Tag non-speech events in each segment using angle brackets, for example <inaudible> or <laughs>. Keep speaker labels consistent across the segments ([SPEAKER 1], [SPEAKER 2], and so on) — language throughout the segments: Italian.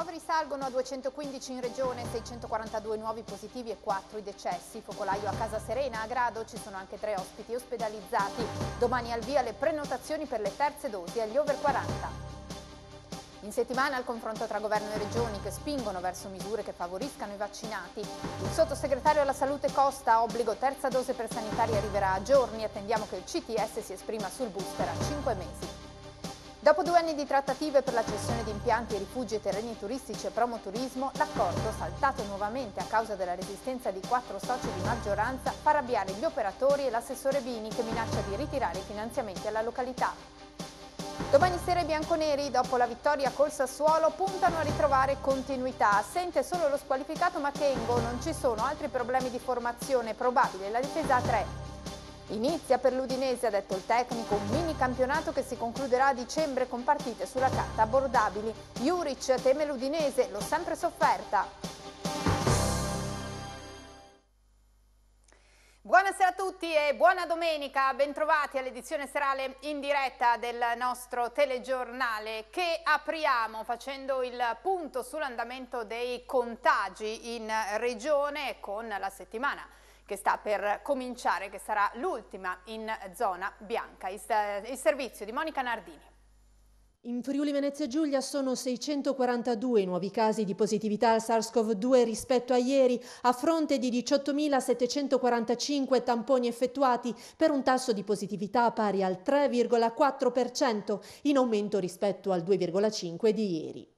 [SPEAKER 1] ricoveri salgono a 215 in regione, 642 nuovi positivi e 4 i decessi. Focolaio a Casa Serena, a Grado, ci sono anche tre ospiti ospedalizzati. Domani al via le prenotazioni per le terze dosi agli over 40. In settimana il confronto tra governo e regioni che spingono verso misure che favoriscano i vaccinati. Il sottosegretario alla salute Costa, obbligo terza dose per sanitari arriverà a giorni, attendiamo che il CTS si esprima sul booster a 5 mesi. Dopo due anni di trattative per la cessione di impianti, rifugi e terreni turistici e promoturismo, l'accordo, saltato nuovamente a causa della resistenza di quattro soci di maggioranza, fa arrabbiare gli operatori e l'assessore Vini che minaccia di ritirare i finanziamenti alla località. Domani sera i bianconeri, dopo la vittoria col Sassuolo, puntano a ritrovare continuità. Assente solo lo squalificato Matengo, non ci sono altri problemi di formazione, probabile la difesa a 3. Inizia per l'Udinese, ha detto il tecnico, un mini campionato che si concluderà a dicembre con partite sulla carta abbordabili. Juric teme l'Udinese, l'ho sempre sofferta. Buonasera a tutti e buona domenica, bentrovati all'edizione serale in diretta del nostro telegiornale che apriamo facendo il punto sull'andamento dei contagi in regione con la settimana che sta per cominciare, che sarà l'ultima in zona bianca. Il, eh, il servizio di Monica Nardini.
[SPEAKER 2] In Friuli Venezia Giulia sono 642 i nuovi casi di positività al SARS-CoV-2 rispetto a ieri, a fronte di 18.745 tamponi effettuati per un tasso di positività pari al 3,4%, in aumento rispetto al 2,5% di ieri.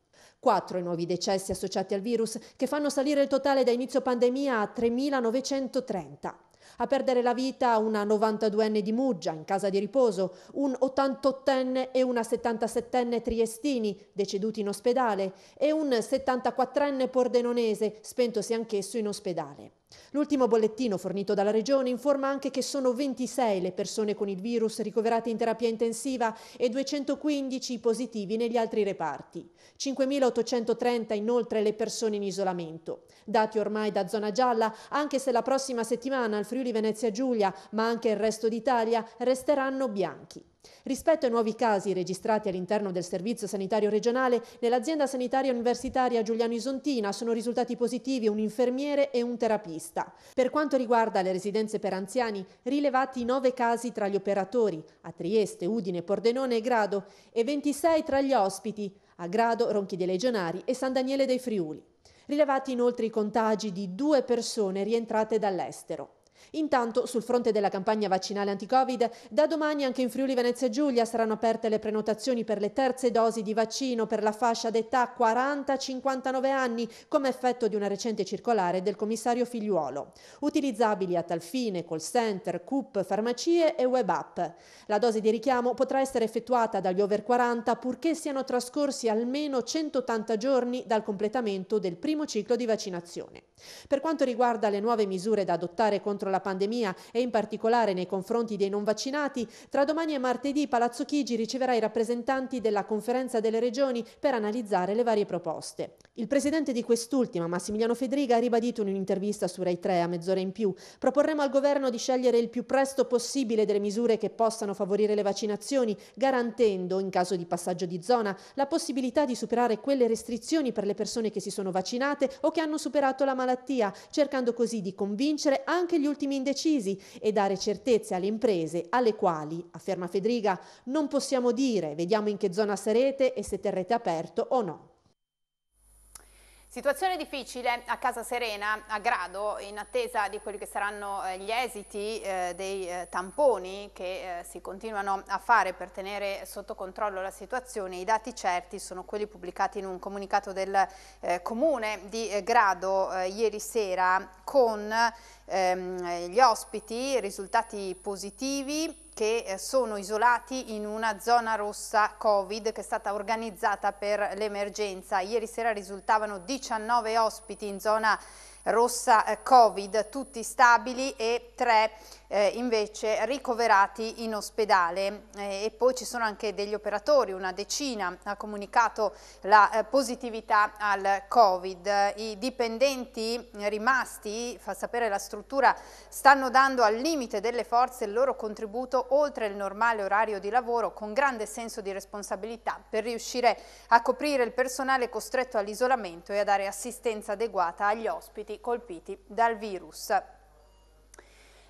[SPEAKER 2] Quattro i nuovi decessi associati al virus che fanno salire il totale da inizio pandemia a 3.930. A perdere la vita una 92enne di Muggia in casa di riposo, un 88enne e una 77enne triestini deceduti in ospedale e un 74enne pordenonese spentosi anch'esso in ospedale. L'ultimo bollettino fornito dalla Regione informa anche che sono 26 le persone con il virus ricoverate in terapia intensiva e 215 i positivi negli altri reparti. 5.830 inoltre le persone in isolamento. Dati ormai da zona gialla, anche se la prossima settimana al Friuli Venezia Giulia, ma anche il resto d'Italia, resteranno bianchi. Rispetto ai nuovi casi registrati all'interno del Servizio Sanitario Regionale, nell'azienda sanitaria universitaria Giuliano Isontina sono risultati positivi un infermiere e un terapista. Per quanto riguarda le residenze per anziani, rilevati nove casi tra gli operatori, a Trieste, Udine, Pordenone e Grado, e 26 tra gli ospiti, a Grado, Ronchi dei Legionari e San Daniele dei Friuli. Rilevati inoltre i contagi di due persone rientrate dall'estero. Intanto, sul fronte della campagna vaccinale anti-Covid, da domani anche in Friuli Venezia Giulia saranno aperte le prenotazioni per le terze dosi di vaccino per la fascia d'età 40-59 anni, come effetto di una recente circolare del commissario Figliuolo. Utilizzabili a tal fine call center, CUP, farmacie e web app. La dose di richiamo potrà essere effettuata dagli over 40 purché siano trascorsi almeno 180 giorni dal completamento del primo ciclo di vaccinazione. Per quanto riguarda le nuove misure da adottare contro la la pandemia e in particolare nei confronti dei non vaccinati, tra domani e martedì Palazzo Chigi riceverà i rappresentanti della conferenza delle regioni per analizzare le varie proposte. Il presidente di quest'ultima, Massimiliano Fedriga, ha ribadito in un'intervista su Rai 3 a mezz'ora in più, proporremo al governo di scegliere il più presto possibile delle misure che possano favorire le vaccinazioni, garantendo, in caso di passaggio di zona, la possibilità di superare quelle restrizioni per le persone che si sono vaccinate o che hanno superato la malattia, cercando così di convincere anche gli ultimi indecisi e dare certezze alle imprese alle quali, afferma Federica, non possiamo dire vediamo in che zona sarete e se terrete aperto o no.
[SPEAKER 1] Situazione difficile a Casa Serena, a Grado, in attesa di quelli che saranno eh, gli esiti eh, dei eh, tamponi che eh, si continuano a fare per tenere sotto controllo la situazione. I dati certi sono quelli pubblicati in un comunicato del eh, Comune di eh, Grado ieri sera con ehm, gli ospiti risultati positivi che eh, sono isolati in una zona rossa Covid che è stata organizzata per l'emergenza. Ieri sera risultavano 19 ospiti in zona rossa eh, Covid, tutti stabili e 3 eh, invece ricoverati in ospedale eh, e poi ci sono anche degli operatori, una decina ha comunicato la eh, positività al Covid. I dipendenti rimasti, fa sapere la struttura, stanno dando al limite delle forze il loro contributo oltre il normale orario di lavoro con grande senso di responsabilità per riuscire a coprire il personale costretto all'isolamento e a dare assistenza adeguata agli ospiti colpiti dal virus.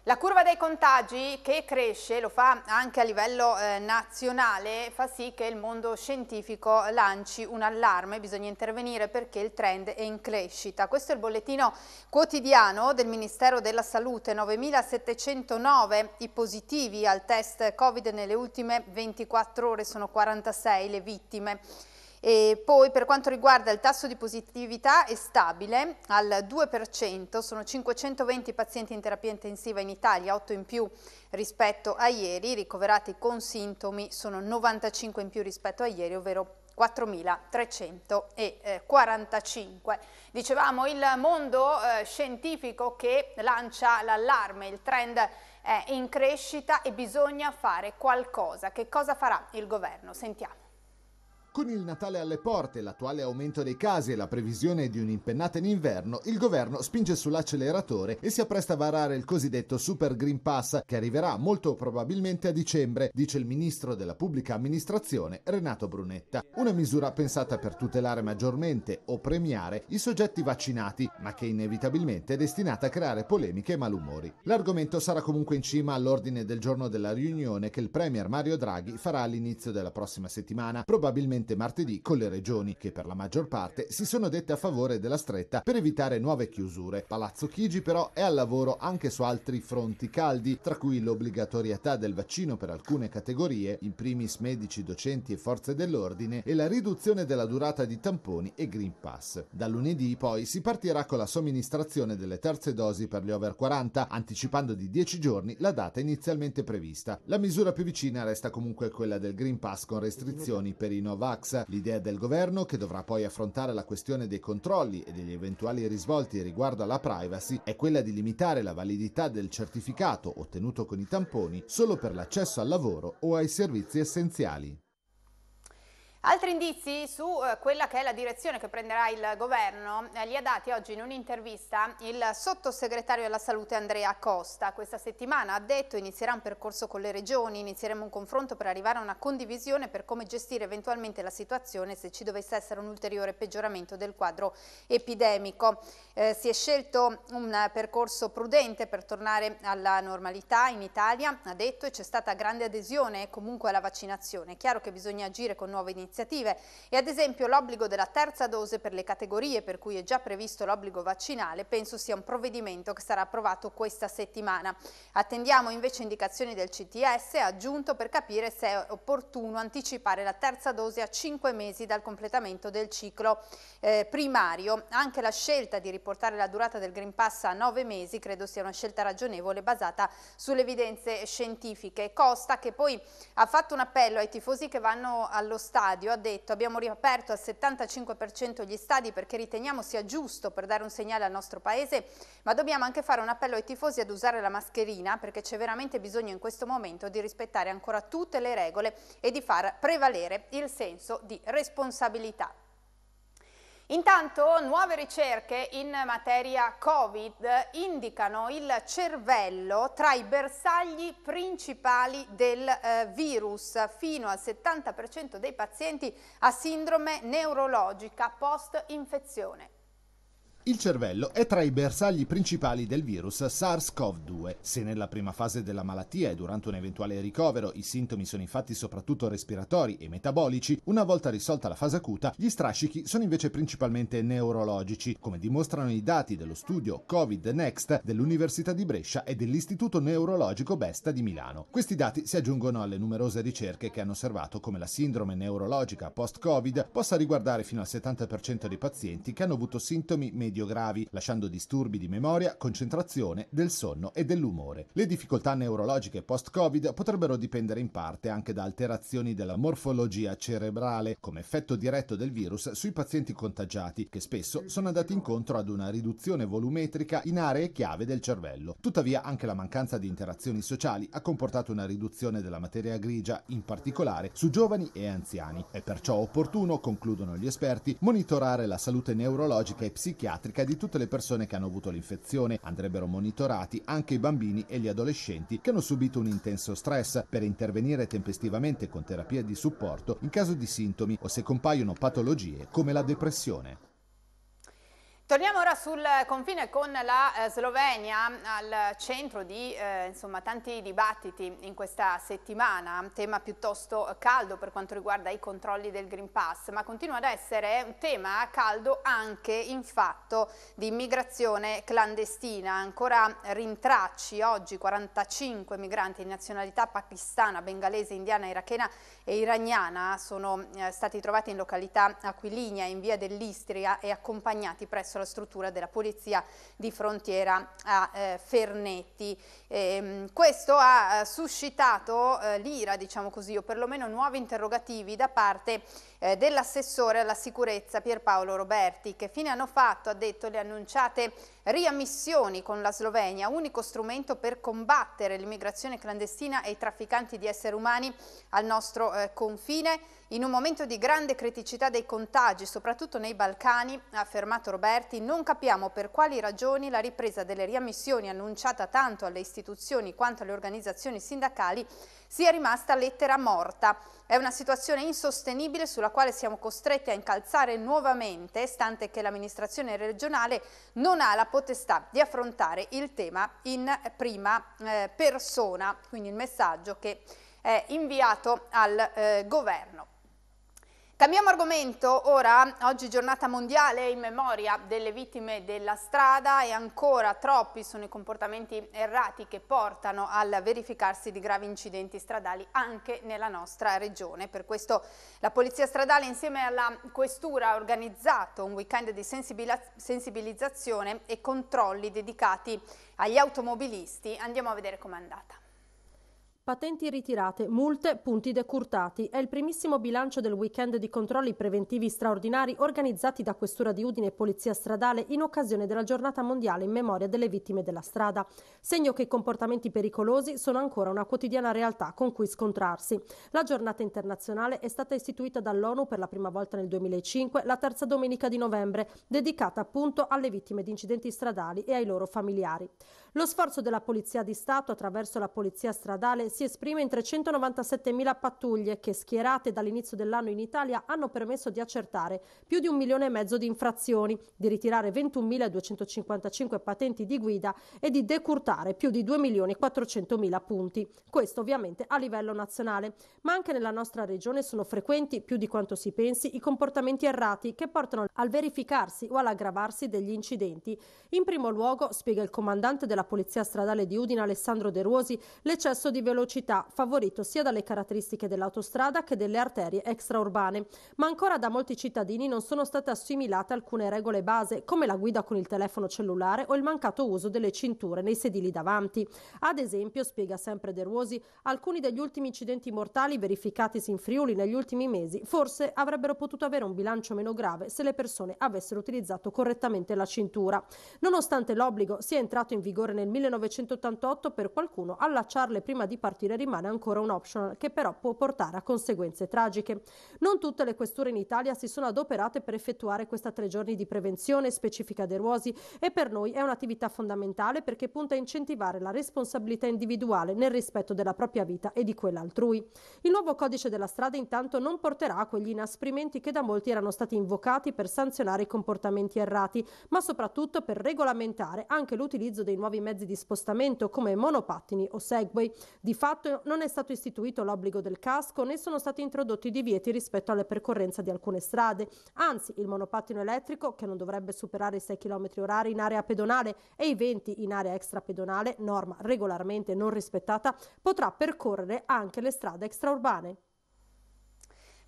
[SPEAKER 1] La curva dei contagi che cresce, lo fa anche a livello eh, nazionale, fa sì che il mondo scientifico lanci un allarme, bisogna intervenire perché il trend è in crescita. Questo è il bollettino quotidiano del Ministero della Salute, 9.709 i positivi al test Covid nelle ultime 24 ore, sono 46 le vittime. E poi per quanto riguarda il tasso di positività è stabile al 2%, sono 520 pazienti in terapia intensiva in Italia, 8 in più rispetto a ieri, ricoverati con sintomi sono 95 in più rispetto a ieri, ovvero 4.345. Eh, Dicevamo il mondo eh, scientifico che lancia l'allarme, il trend è in crescita e bisogna fare qualcosa. Che cosa farà il governo? Sentiamo.
[SPEAKER 3] Con il Natale alle porte, l'attuale aumento dei casi e la previsione di un'impennata in inverno, il governo spinge sull'acceleratore e si appresta a varare il cosiddetto Super Green Pass che arriverà molto probabilmente a dicembre, dice il ministro della pubblica amministrazione Renato Brunetta. Una misura pensata per tutelare maggiormente o premiare i soggetti vaccinati, ma che inevitabilmente è destinata a creare polemiche e malumori. L'argomento sarà comunque in cima all'ordine del giorno della riunione che il Premier Mario Draghi farà all'inizio della prossima settimana, probabilmente precedente martedì con le regioni, che per la maggior parte si sono dette a favore della stretta per evitare nuove chiusure. Palazzo Chigi però è al lavoro anche su altri fronti caldi, tra cui l'obbligatorietà del vaccino per alcune categorie, in primis medici, docenti e forze dell'ordine, e la riduzione della durata di tamponi e Green Pass. Da lunedì poi si partirà con la somministrazione delle terze dosi per gli over 40, anticipando di 10 giorni la data inizialmente prevista. La misura più vicina resta comunque quella del Green Pass con restrizioni per i Nova Vax. L'idea del governo, che dovrà poi affrontare la questione dei controlli e degli eventuali risvolti riguardo alla privacy, è quella di limitare la validità del certificato ottenuto con i tamponi solo per l'accesso al lavoro o ai servizi essenziali.
[SPEAKER 1] Altri indizi su eh, quella che è la direzione che prenderà il governo eh, li ha dati oggi in un'intervista il sottosegretario alla salute Andrea Costa. Questa settimana ha detto inizierà un percorso con le regioni, inizieremo un confronto per arrivare a una condivisione per come gestire eventualmente la situazione se ci dovesse essere un ulteriore peggioramento del quadro epidemico. Eh, si è scelto un percorso prudente per tornare alla normalità in Italia, ha detto, e c'è stata grande adesione comunque alla vaccinazione. È chiaro che bisogna agire con nuove iniziative iniziative e ad esempio l'obbligo della terza dose per le categorie per cui è già previsto l'obbligo vaccinale penso sia un provvedimento che sarà approvato questa settimana. Attendiamo invece indicazioni del CTS aggiunto per capire se è opportuno anticipare la terza dose a 5 mesi dal completamento del ciclo eh, primario. Anche la scelta di riportare la durata del Green Pass a 9 mesi credo sia una scelta ragionevole basata sulle evidenze scientifiche. Costa che poi ha fatto un appello ai tifosi che vanno allo stadio stadio ha detto abbiamo riaperto al 75% gli stadi perché riteniamo sia giusto per dare un segnale al nostro paese, ma dobbiamo anche fare un appello ai tifosi ad usare la mascherina perché c'è veramente bisogno in questo momento di rispettare ancora tutte le regole e di far prevalere il senso di responsabilità. Intanto nuove ricerche in materia Covid indicano il cervello tra i bersagli principali del eh, virus. Fino al 70% dei pazienti ha sindrome neurologica post-infezione.
[SPEAKER 3] Il cervello è tra i bersagli principali del virus SARS-CoV-2. Se nella prima fase della malattia e durante un eventuale ricovero i sintomi sono infatti soprattutto respiratori e metabolici, una volta risolta la fase acuta, gli strascichi sono invece principalmente neurologici, come dimostrano i dati dello studio Covid Next dell'Università di Brescia e dell'Istituto Neurologico Besta di Milano. Questi dati si aggiungono alle numerose ricerche che hanno osservato come la sindrome neurologica post-Covid possa riguardare fino al 70% dei pazienti che hanno avuto sintomi medici gravi, lasciando disturbi di memoria, concentrazione, del sonno e dell'umore. Le difficoltà neurologiche post-Covid potrebbero dipendere in parte anche da alterazioni della morfologia cerebrale, come effetto diretto del virus sui pazienti contagiati, che spesso sono andati incontro ad una riduzione volumetrica in aree chiave del cervello. Tuttavia anche la mancanza di interazioni sociali ha comportato una riduzione della materia grigia, in particolare su giovani e anziani. È perciò opportuno, concludono gli esperti, monitorare la salute neurologica e psichiatrica pediatrica di tutte le persone che hanno avuto l'infezione. Andrebbero monitorati anche i bambini e gli adolescenti che hanno subito un intenso stress per intervenire tempestivamente con terapia di supporto in caso di sintomi o se compaiono patologie come la depressione.
[SPEAKER 1] Torniamo ora sul confine con la eh, Slovenia, al centro di eh, insomma, tanti dibattiti in questa settimana, un tema piuttosto caldo per quanto riguarda i controlli del Green Pass, ma continua ad essere un tema caldo anche in fatto di immigrazione clandestina, ancora rintracci oggi 45 migranti di nazionalità pakistana, bengalese, indiana, irachena e iraniana sono eh, stati trovati in località Aquilinia in via dell'Istria e accompagnati presso presso la struttura della Polizia di Frontiera a eh, Fernetti. E, ehm, questo ha eh, suscitato eh, l'ira, diciamo così, o perlomeno nuovi interrogativi da parte eh, dell'assessore alla sicurezza Pierpaolo Roberti che fine hanno fatto, ha detto, le annunciate riammissioni con la Slovenia, unico strumento per combattere l'immigrazione clandestina e i trafficanti di esseri umani al nostro eh, confine. In un momento di grande criticità dei contagi, soprattutto nei Balcani, ha affermato Roberti, non capiamo per quali ragioni la ripresa delle riammissioni annunciata tanto alle istituzioni quanto alle organizzazioni sindacali sia rimasta lettera morta. È una situazione insostenibile sulla quale siamo costretti a incalzare nuovamente, stante che l'amministrazione regionale non ha la potestà di affrontare il tema in prima eh, persona, quindi il messaggio che è inviato al eh, governo. Cambiamo argomento ora, oggi giornata mondiale in memoria delle vittime della strada e ancora troppi sono i comportamenti errati che portano al verificarsi di gravi incidenti stradali anche nella nostra regione. Per questo la Polizia Stradale insieme alla Questura ha organizzato un weekend di sensibilizzazione e controlli dedicati agli automobilisti. Andiamo a vedere com'è andata.
[SPEAKER 4] Patenti ritirate, multe, punti decurtati. È il primissimo bilancio del weekend di controlli preventivi straordinari organizzati da Questura di Udine e Polizia Stradale in occasione della giornata mondiale in memoria delle vittime della strada. Segno che i comportamenti pericolosi sono ancora una quotidiana realtà con cui scontrarsi. La giornata internazionale è stata istituita dall'ONU per la prima volta nel 2005, la terza domenica di novembre, dedicata appunto alle vittime di incidenti stradali e ai loro familiari. Lo sforzo della Polizia di Stato attraverso la Polizia Stradale si esprime in 397.000 pattuglie che, schierate dall'inizio dell'anno in Italia, hanno permesso di accertare più di un milione e mezzo di infrazioni, di ritirare 21.255 patenti di guida e di decurtare più di 2.400.000 punti. Questo ovviamente a livello nazionale, ma anche nella nostra regione sono frequenti, più di quanto si pensi, i comportamenti errati che portano al verificarsi o all'aggravarsi degli incidenti. In primo luogo, spiega il comandante della Polizia Stradale di Udine Alessandro De Ruosi, l'eccesso di velocità velocità, favorito sia dalle caratteristiche dell'autostrada che delle arterie extraurbane. Ma ancora da molti cittadini non sono state assimilate alcune regole base, come la guida con il telefono cellulare o il mancato uso delle cinture nei sedili davanti. Ad esempio, spiega sempre De Ruosi, alcuni degli ultimi incidenti mortali verificatisi in Friuli negli ultimi mesi forse avrebbero potuto avere un bilancio meno grave se le persone avessero utilizzato correttamente la cintura. Nonostante l'obbligo sia entrato in vigore nel 1988, per qualcuno allacciarle prima di partire partire rimane ancora un optional che però può portare a conseguenze tragiche. Non tutte le questure in Italia si sono adoperate per effettuare questa tre giorni di prevenzione specifica dei Ruosi e per noi è un'attività fondamentale perché punta a incentivare la responsabilità individuale nel rispetto della propria vita e di quella altrui. Il nuovo codice della strada intanto non porterà a quegli inasprimenti che da molti erano stati invocati per sanzionare i comportamenti errati, ma soprattutto per regolamentare anche l'utilizzo dei nuovi mezzi di spostamento come monopattini o segway. Di fatto non è stato istituito l'obbligo del casco né sono stati introdotti divieti rispetto alla percorrenza di alcune strade. Anzi, il monopattino elettrico, che non dovrebbe superare i 6 km orari in area pedonale e i 20 in area extrapedonale, norma regolarmente non rispettata, potrà percorrere anche le strade extraurbane.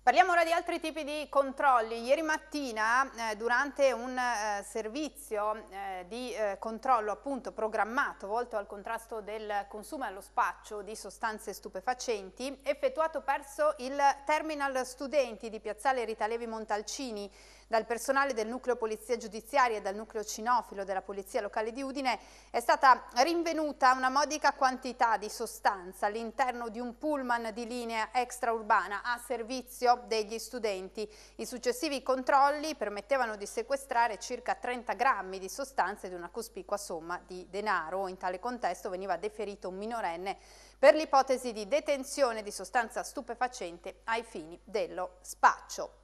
[SPEAKER 1] Parliamo ora di altri tipi di controlli. Ieri mattina eh, durante un eh, servizio eh, di eh, controllo appunto programmato volto al contrasto del consumo e allo spaccio di sostanze stupefacenti effettuato presso il Terminal Studenti di Piazzale Ritalevi Montalcini dal personale del nucleo polizia giudiziaria e dal nucleo cinofilo della polizia locale di Udine è stata rinvenuta una modica quantità di sostanza all'interno di un pullman di linea extraurbana a servizio degli studenti. I successivi controlli permettevano di sequestrare circa 30 grammi di sostanze ed una cospicua somma di denaro. In tale contesto veniva deferito un minorenne per l'ipotesi di detenzione di sostanza stupefacente ai fini dello spaccio.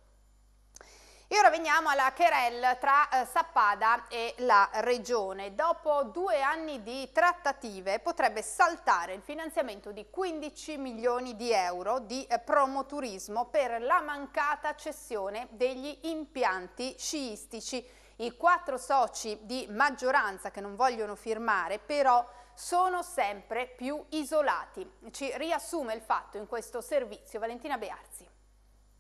[SPEAKER 1] E ora veniamo alla querelle tra eh, Sappada e la Regione. Dopo due anni di trattative potrebbe saltare il finanziamento di 15 milioni di euro di eh, promoturismo per la mancata cessione degli impianti sciistici. I quattro soci di maggioranza che non vogliono firmare però sono sempre più isolati. Ci riassume il fatto in questo servizio Valentina Bearzi.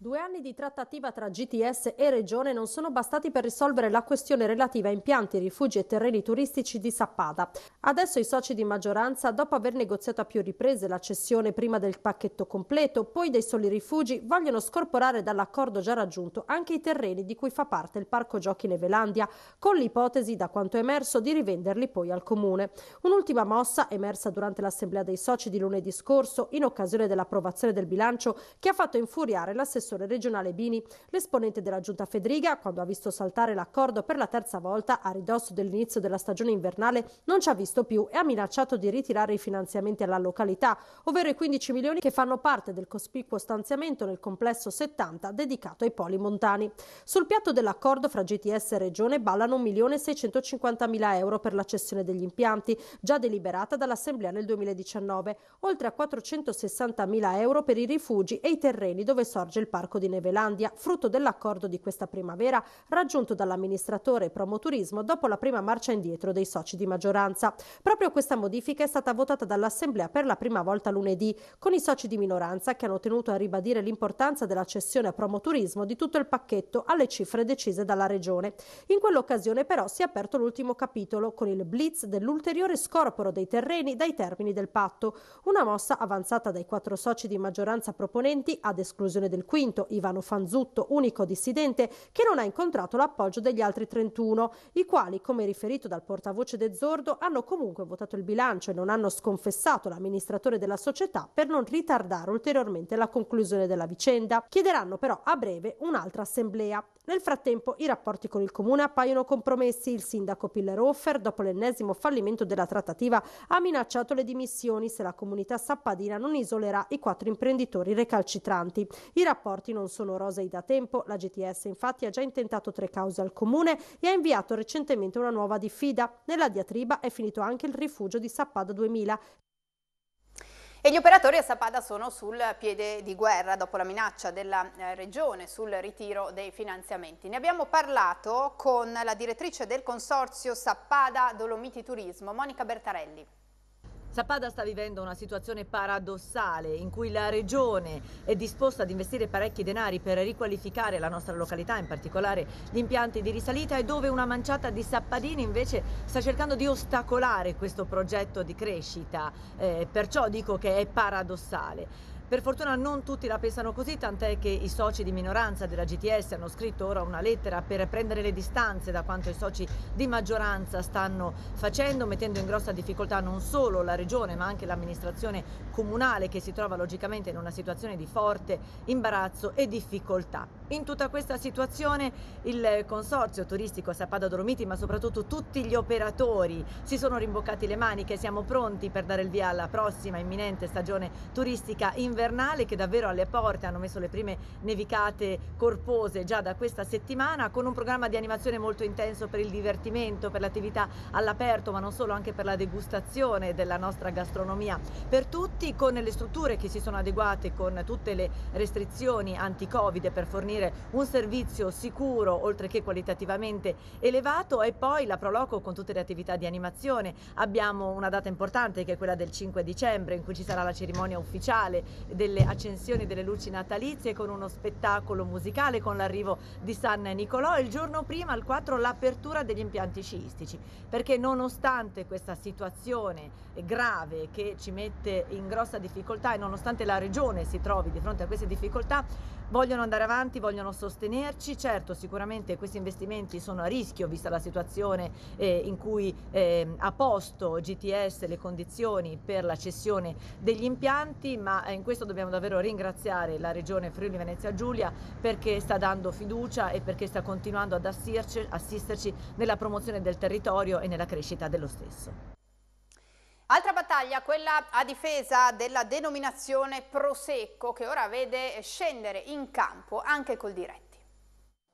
[SPEAKER 4] Due anni di trattativa tra GTS e Regione non sono bastati per risolvere la questione relativa a impianti, rifugi e terreni turistici di Sappada. Adesso i soci di maggioranza, dopo aver negoziato a più riprese la cessione prima del pacchetto completo, poi dei soli rifugi, vogliono scorporare dall'accordo già raggiunto anche i terreni di cui fa parte il Parco Giochi Nevelandia, con l'ipotesi, da quanto emerso, di rivenderli poi al Comune. Un'ultima mossa, emersa durante l'assemblea dei soci di lunedì scorso, in occasione dell'approvazione del bilancio, che ha fatto infuriare l'assessore l'assessore regionale Bini. L'esponente della giunta Federica, quando ha visto saltare l'accordo per la terza volta a ridosso dell'inizio della stagione invernale, non ci ha visto più e ha minacciato di ritirare i finanziamenti alla località, ovvero i 15 milioni che fanno parte del cospicuo stanziamento nel complesso 70 dedicato ai poli montani. Sul piatto dell'accordo fra GTS e Regione ballano 1.650.000 euro per la cessione degli impianti, già deliberata dall'Assemblea nel 2019, oltre a 460.000 euro per i rifugi e i terreni dove sorge il parco Parco di Nevelandia, frutto dell'accordo di questa primavera raggiunto dall'amministratore Promoturismo dopo la prima marcia indietro dei soci di maggioranza. Proprio questa modifica è stata votata dall'Assemblea per la prima volta lunedì, con i soci di minoranza che hanno tenuto a ribadire l'importanza della cessione a Promoturismo di tutto il pacchetto alle cifre decise dalla Regione. In quell'occasione però si è aperto l'ultimo capitolo con il blitz dell'ulteriore scorporo dei terreni dai termini del patto, una mossa avanzata dai quattro soci di maggioranza proponenti ad esclusione del quinto Movimento, Ivano Fanzutto, unico dissidente, che non ha incontrato l'appoggio degli altri 31, i quali, come riferito dal portavoce De Zordo, hanno comunque votato il bilancio e non hanno sconfessato l'amministratore della società per non ritardare ulteriormente la conclusione della vicenda. Chiederanno però a breve un'altra assemblea. Nel frattempo i rapporti con il comune appaiono compromessi. Il sindaco Pillerhofer, dopo l'ennesimo fallimento della trattativa, ha minacciato le dimissioni se la comunità sappadina non isolerà i quattro imprenditori recalcitranti. I rapporti non sono rosei da tempo. La GTS infatti ha già intentato tre cause al comune e ha inviato recentemente una nuova diffida. Nella diatriba è finito anche il rifugio di Sappada 2000
[SPEAKER 1] e gli operatori a Sapada sono sul piede di guerra dopo la minaccia della eh, regione sul ritiro dei finanziamenti. Ne abbiamo parlato con la direttrice del consorzio Sappada Dolomiti Turismo, Monica Bertarelli. Sapada sta vivendo una situazione
[SPEAKER 5] paradossale in cui la regione è disposta ad investire parecchi denari per riqualificare la nostra località, in particolare gli impianti di risalita e dove una manciata di sappadini invece sta cercando di ostacolare questo progetto di crescita, eh, perciò dico che è paradossale. Per fortuna non tutti la pensano così, tant'è che i soci di minoranza della GTS hanno scritto ora una lettera per prendere le distanze da quanto i soci di maggioranza stanno facendo, mettendo in grossa difficoltà non solo la regione ma anche l'amministrazione comunale che si trova logicamente in una situazione di forte imbarazzo e difficoltà. In tutta questa situazione il consorzio turistico Sapada Dolomiti ma soprattutto tutti gli operatori si sono rimboccati le maniche, siamo pronti per dare il via alla prossima imminente stagione turistica invernale invernale che davvero alle porte hanno messo le prime nevicate corpose già da questa settimana con un programma di animazione molto intenso per il divertimento, per l'attività all'aperto ma non solo anche per la degustazione della nostra gastronomia. Per tutti con le strutture che si sono adeguate con tutte le restrizioni anti-covid per fornire un servizio sicuro oltre che qualitativamente elevato e poi la Proloco con tutte le attività di animazione. Abbiamo una data importante che è quella del 5 dicembre in cui ci sarà la cerimonia ufficiale delle accensioni delle luci natalizie con uno spettacolo musicale con l'arrivo di San Nicolò e il giorno prima al 4 l'apertura degli impianti sciistici perché nonostante questa situazione grave che ci mette in grossa difficoltà e nonostante la regione si trovi di fronte a queste difficoltà vogliono andare avanti, vogliono sostenerci. Certo, sicuramente questi investimenti sono a rischio vista la situazione eh, in cui eh, ha posto GTS le condizioni per la cessione degli impianti, ma eh, in questo dobbiamo davvero ringraziare la Regione Friuli Venezia Giulia perché sta dando fiducia e perché sta continuando ad assisterci, assisterci nella promozione del territorio e nella crescita dello stesso
[SPEAKER 1] battaglia, quella a difesa della denominazione Prosecco, che ora vede scendere in campo anche col diretto.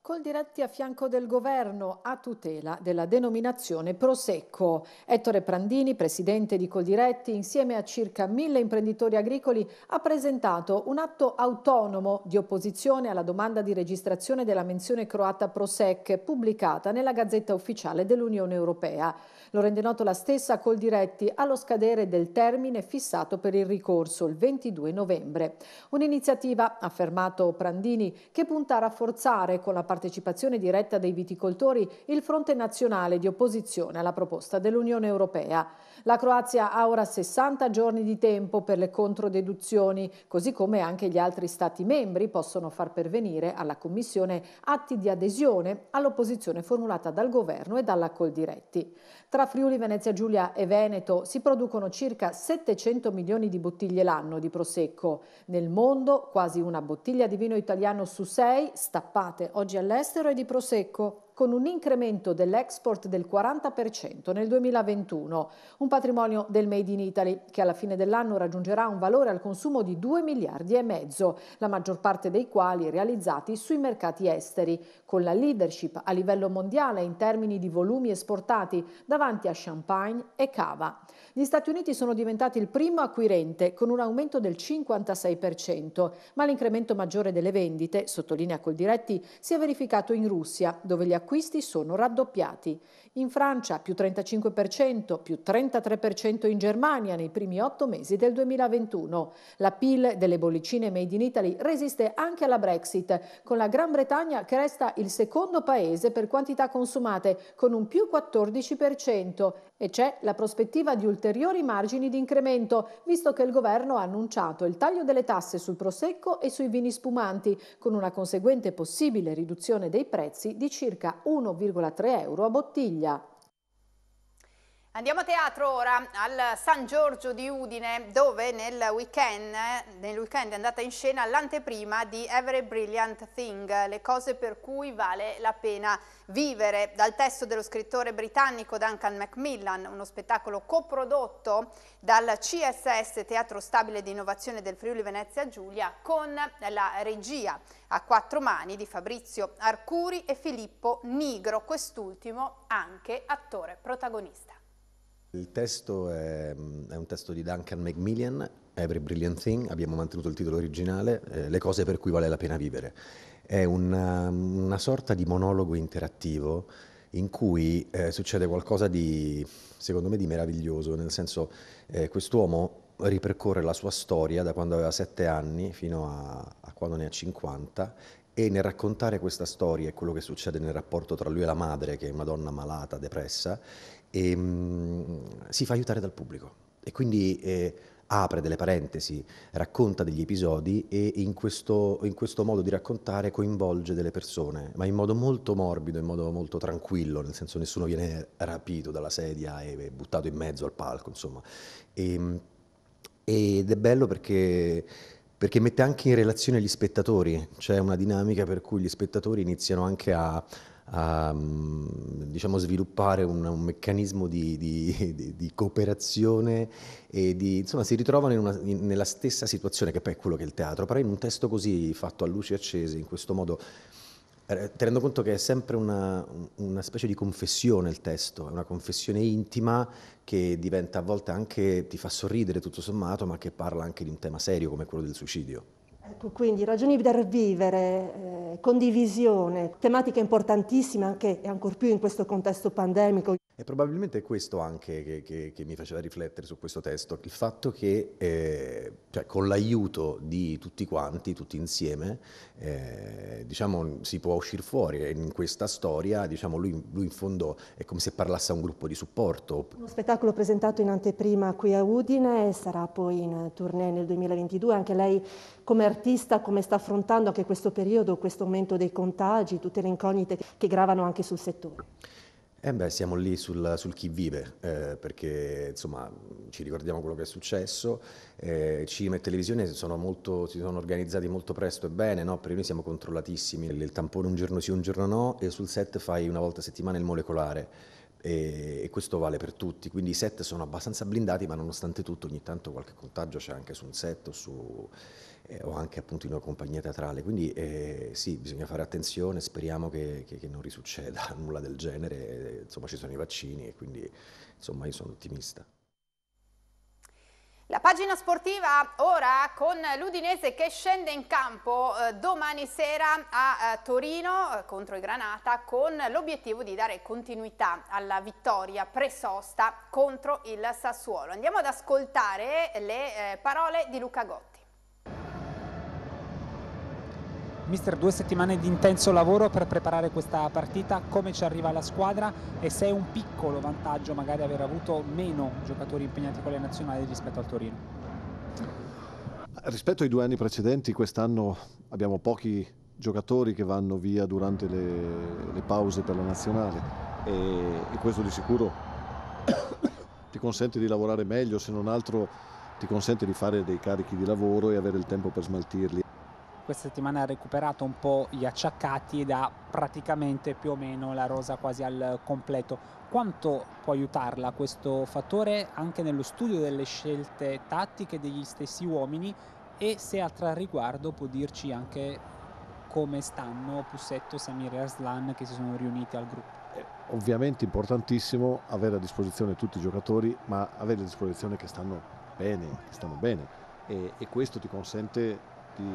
[SPEAKER 6] Col diretti a fianco del governo a tutela della denominazione Prosecco. Ettore Prandini, presidente di Coldiretti, insieme a circa mille imprenditori agricoli, ha presentato un atto autonomo di opposizione alla domanda di registrazione della menzione croata Prosec pubblicata nella Gazzetta Ufficiale dell'Unione Europea. Lo rende noto la stessa Col Diretti allo scadere del termine fissato per il ricorso, il 22 novembre. Un'iniziativa, ha affermato Prandini, che punta a rafforzare con la partecipazione diretta dei viticoltori il fronte nazionale di opposizione alla proposta dell'Unione Europea. La Croazia ha ora 60 giorni di tempo per le controdeduzioni, così come anche gli altri Stati membri possono far pervenire alla Commissione atti di adesione all'opposizione formulata dal Governo e dalla Coldiretti. Tra Friuli, Venezia Giulia e Veneto si producono circa 700 milioni di bottiglie l'anno di Prosecco. Nel mondo quasi una bottiglia di vino italiano su sei, stappate oggi all'estero, è di Prosecco con un incremento dell'export del 40% nel 2021, un patrimonio del Made in Italy che alla fine dell'anno raggiungerà un valore al consumo di 2 miliardi e mezzo, la maggior parte dei quali realizzati sui mercati esteri, con la leadership a livello mondiale in termini di volumi esportati davanti a Champagne e Cava. Gli Stati Uniti sono diventati il primo acquirente con un aumento del 56%, ma l'incremento maggiore delle vendite, sottolinea Coldiretti, si è verificato in Russia, dove gli acquirenti acquisti sono raddoppiati in Francia più 35%, più 33% in Germania nei primi otto mesi del 2021. La PIL delle bollicine made in Italy resiste anche alla Brexit, con la Gran Bretagna che resta il secondo paese per quantità consumate, con un più 14%, e c'è la prospettiva di ulteriori margini di incremento, visto che il governo ha annunciato il taglio delle tasse sul prosecco e sui vini spumanti, con una conseguente possibile riduzione dei prezzi di circa 1,3 euro a bottiglia. Halleluja.
[SPEAKER 1] Andiamo a teatro ora al San Giorgio di Udine dove nel weekend, nel weekend è andata in scena l'anteprima di Every Brilliant Thing, le cose per cui vale la pena vivere, dal testo dello scrittore britannico Duncan Macmillan, uno spettacolo coprodotto dal CSS Teatro Stabile di Innovazione del Friuli Venezia Giulia con la regia a quattro mani di Fabrizio Arcuri e Filippo Nigro, quest'ultimo anche attore protagonista.
[SPEAKER 7] Il testo è, è, un testo di Duncan Macmillan, Every Brilliant Thing, abbiamo mantenuto il titolo originale, eh, Le cose per cui vale la pena vivere. È una, um, una sorta di monologo interattivo in cui eh, succede qualcosa di, secondo me, di meraviglioso, nel senso eh, quest'uomo ripercorre la sua storia da quando aveva 7 anni fino a, a quando ne ha 50 e nel raccontare questa storia e quello che succede nel rapporto tra lui e la madre, che è una donna malata, depressa, e, ehm, mh, si fa aiutare dal pubblico e quindi eh, apre delle parentesi, racconta degli episodi e in questo, in questo, modo di raccontare coinvolge delle persone, ma in modo molto morbido, in modo molto tranquillo, nel senso nessuno viene rapito dalla sedia e buttato in mezzo al palco, insomma. E, ehm, ed è bello perché, perché mette anche in relazione gli spettatori, c'è una dinamica per cui gli spettatori iniziano anche a a mm, diciamo, sviluppare un, un meccanismo di, di, di, di, cooperazione e di, insomma si ritrovano in una, in, nella stessa situazione che poi è quello che è il teatro, però in un testo così fatto a luci accese, in questo modo eh, tenendo conto che è sempre una, una, specie di confessione il testo, è una confessione intima che diventa a volte anche, ti fa sorridere tutto sommato, ma che parla anche di un tema serio come quello del suicidio.
[SPEAKER 2] Ecco, quindi ragioni per vivere, eh, condivisione, tematiche importantissime anche e ancor più in questo contesto pandemico. E probabilmente
[SPEAKER 7] è questo anche che, che, che, mi faceva riflettere su questo testo, il fatto che eh, cioè, con l'aiuto di tutti quanti, tutti insieme, eh, diciamo, si può uscire fuori. In questa storia diciamo, lui, lui, in fondo è come se parlasse a un gruppo di supporto.
[SPEAKER 2] Uno spettacolo presentato in anteprima qui a Udine sarà poi in tournée nel 2022. Anche lei come artista come sta affrontando anche questo periodo, questo aumento dei contagi, tutte le incognite che gravano anche sul settore?
[SPEAKER 7] Eh beh, siamo lì sul, sul chi vive, eh, perché insomma ci ricordiamo quello che è successo, eh, cinema e televisione sono molto, si sono organizzati molto presto e bene, no? perché noi siamo controllatissimi, il tampone un giorno sì, un giorno no, e sul set fai una volta a settimana il molecolare e, e questo vale per tutti, quindi i set sono abbastanza blindati, ma nonostante tutto ogni tanto qualche contagio c'è anche su un set o su eh, o anche appunto in una compagnia teatrale. Quindi eh, sì, bisogna fare attenzione, speriamo che, che, che non risucceda <laughs> nulla del genere, eh, insomma ci sono i vaccini e quindi insomma io sono ottimista.
[SPEAKER 1] La pagina sportiva ora con l'Udinese che scende in campo eh, domani sera a eh, Torino contro i Granata con l'obiettivo di dare continuità alla vittoria presosta contro il Sassuolo. Andiamo ad ascoltare le parole di Luca Gotti.
[SPEAKER 8] Mister, due settimane di intenso lavoro per preparare questa partita, come ci arriva la squadra e se è un piccolo vantaggio magari aver avuto meno giocatori impegnati con le nazionali rispetto al Torino?
[SPEAKER 9] Rispetto ai due anni precedenti, quest'anno abbiamo pochi giocatori che vanno via durante le, le pause per la nazionale e, e questo di sicuro <coughs> ti consente di lavorare meglio, se non altro ti consente di fare dei carichi di lavoro e avere il tempo per smaltirli
[SPEAKER 8] questa settimana ha recuperato un po' gli acciaccati ed ha praticamente più o meno la rosa quasi al completo. Quanto può aiutarla questo fattore anche nello studio delle scelte tattiche degli stessi uomini e se a tal riguardo può dirci anche come stanno Pussetto, Samir e Arslan che si sono riuniti al gruppo?
[SPEAKER 9] Ovviamente importantissimo avere a disposizione tutti i giocatori, ma avere a disposizione che stanno bene, che stanno bene. e, e questo ti consente di,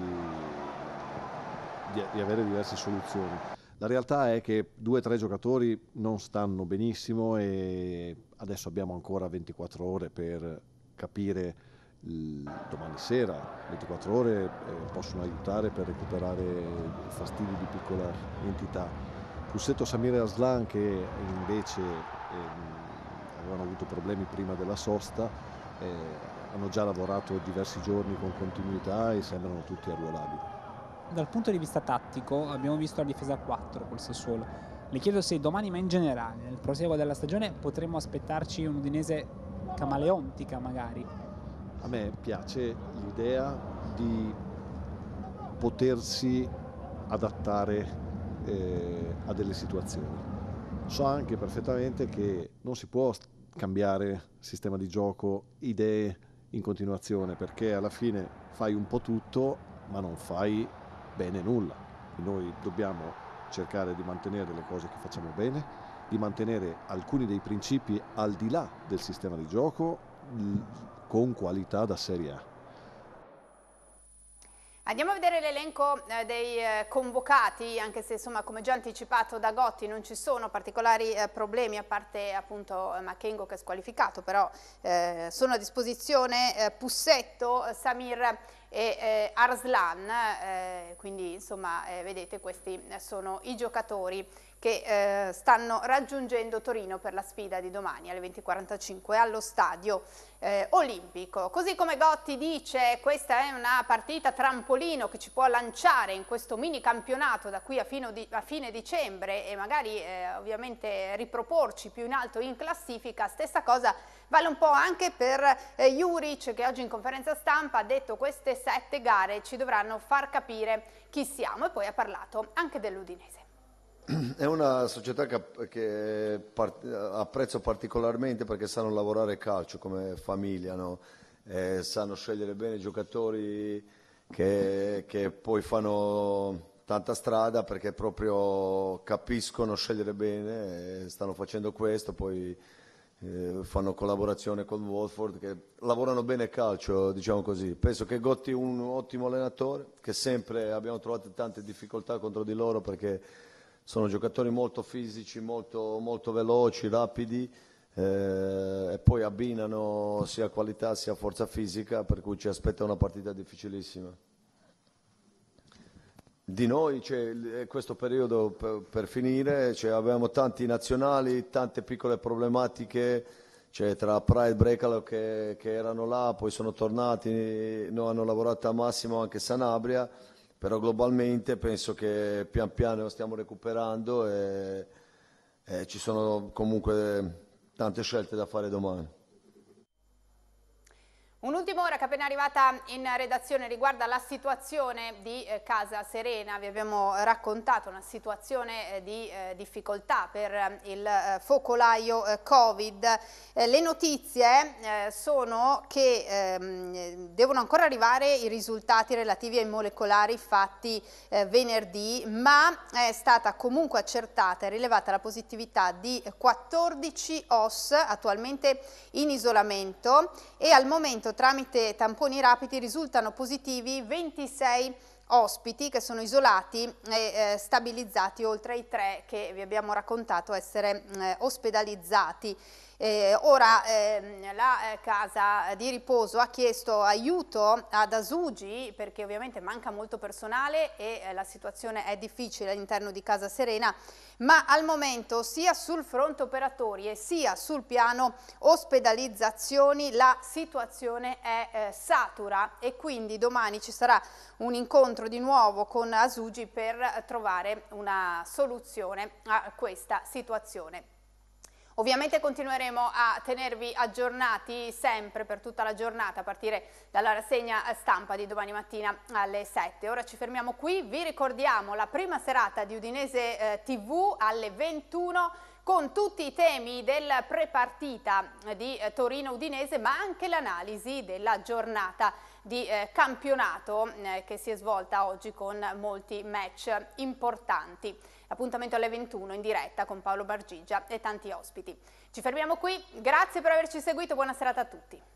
[SPEAKER 9] di, di avere diverse soluzioni. La realtà è che due o tre giocatori non stanno benissimo e adesso abbiamo ancora 24 ore per capire domani sera 24 ore eh, possono aiutare per recuperare fastidi di piccola entità. Cussetto Samir Aslan che invece eh, avevano avuto problemi prima della sosta eh, hanno già lavorato diversi giorni con continuità e sembrano tutti arruolabili.
[SPEAKER 8] Dal punto di vista tattico abbiamo visto la difesa 4 col Sassuolo. Le chiedo se domani, ma in generale, nel proseguo della stagione potremmo aspettarci un Udinese camaleontica magari.
[SPEAKER 9] A me piace l'idea di potersi adattare eh, a delle situazioni. So anche perfettamente che non si può cambiare sistema di gioco, idee, in continuazione perché alla fine fai un po' tutto ma non fai bene nulla. noi dobbiamo cercare di mantenere le cose che facciamo bene, di mantenere alcuni dei principi al di là del sistema di gioco con qualità da Serie A.
[SPEAKER 1] Andiamo a vedere l'elenco eh, dei eh, convocati, anche se insomma, come già anticipato da Gotti non ci sono particolari eh, problemi a parte appunto Makengo che è squalificato, però eh, sono a disposizione eh, Pussetto, Samir e eh, Arslan, quindi insomma vedete questi sono i giocatori che eh, stanno raggiungendo Torino per la sfida di domani alle 20.45 allo stadio eh, olimpico. Così come Gotti dice questa è una partita trampolino che ci può lanciare in questo mini campionato da qui a, di, a fine dicembre e magari eh, ovviamente riproporci più in alto in classifica, stessa cosa vale un po' anche per eh, Juric che oggi in conferenza stampa ha detto queste sette gare ci dovranno far capire chi siamo e poi ha parlato anche dell'Udinese.
[SPEAKER 10] <clears throat> È una società che, che part, apprezzo particolarmente perché sanno lavorare calcio come famiglia, no? eh, sanno scegliere bene i giocatori che, che, poi fanno tanta strada perché proprio capiscono scegliere bene, stanno facendo questo, poi eh, fanno collaborazione con Watford, che lavorano bene calcio, diciamo così. Penso che Gotti è un ottimo allenatore, che sempre abbiamo trovato tante difficoltà contro di loro perché sono giocatori molto fisici, molto, molto veloci, rapidi eh, e poi abbinano sia qualità sia forza fisica per cui ci aspetta una partita difficilissima. Di noi, cioè, eh, questo periodo per, per finire, cioè, abbiamo tanti nazionali, tante piccole problematiche cioè, tra Pride e Brecalo che, che erano là, poi sono tornati, no, hanno lavorato a Massimo anche Sanabria però globalmente penso che pian piano stiamo recuperando e, e ci sono comunque tante scelte da fare domani.
[SPEAKER 1] Un'ultima ora che è appena arrivata in redazione riguarda la situazione di eh, Casa Serena, vi abbiamo raccontato una situazione eh, di eh, difficoltà per eh, il eh, focolaio eh, Covid. le notizie sono che ehm, devono ancora arrivare i risultati relativi ai molecolari fatti venerdì, ma è stata comunque accertata e rilevata la positività di 14 OS attualmente in isolamento e al momento tramite tamponi rapidi risultano positivi 26 ospiti che sono isolati e eh, stabilizzati oltre ai tre che vi abbiamo raccontato essere eh, ospedalizzati. Eh, ora ehm, la eh, casa di riposo ha chiesto aiuto ad Asugi perché ovviamente manca molto personale e eh, la situazione è difficile all'interno di Casa Serena, ma al momento sia sul fronte operatori e sia sul piano ospedalizzazioni la situazione è eh, satura e quindi domani ci sarà un incontro di nuovo con Asugi per trovare una soluzione a questa situazione. Ovviamente continueremo a tenervi aggiornati sempre per tutta la giornata a partire dalla rassegna stampa di domani mattina alle 7. Ora ci fermiamo qui, vi ricordiamo la prima serata di Udinese eh, TV alle 21 con tutti i temi del prepartita eh, di eh, Torino-Udinese ma anche l'analisi della giornata di eh, campionato eh, che si è svolta oggi con molti match importanti. Appuntamento alle 21 in diretta con Paolo Bargigia e tanti ospiti. Ci fermiamo qui, grazie per averci seguito, buona serata a tutti.